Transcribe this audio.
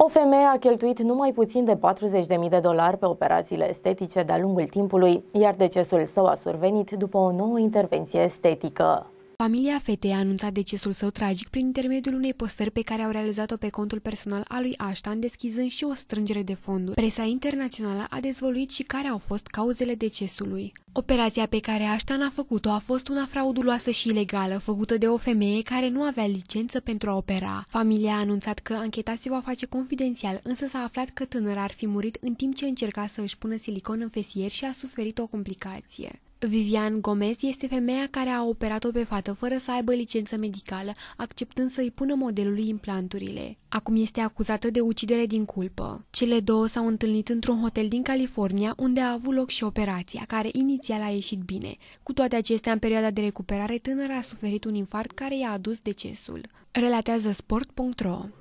O femeie a cheltuit numai puțin de 40.000 de dolari pe operațiile estetice de-a lungul timpului, iar decesul său a survenit după o nouă intervenție estetică. Familia fetei a anunțat decesul său tragic prin intermediul unei postări pe care au realizat-o pe contul personal al lui Ashton, deschizând și o strângere de fonduri. Presa internațională a dezvăluit și care au fost cauzele decesului. Operația pe care Ashton a făcut-o a fost una frauduloasă și ilegală, făcută de o femeie care nu avea licență pentru a opera. Familia a anunțat că ancheta se va face confidențial, însă s-a aflat că tânăra ar fi murit în timp ce încerca să își pună silicon în fesier și a suferit o complicație. Vivian Gomez este femeia care a operat-o pe fată fără să aibă licență medicală, acceptând să-i pună modelului implanturile. Acum este acuzată de ucidere din culpă. Cele două s-au întâlnit într-un hotel din California, unde a avut loc și operația, care inițial a ieșit bine. Cu toate acestea, în perioada de recuperare, tânăra a suferit un infarct care i-a adus decesul. Relatează sport.ro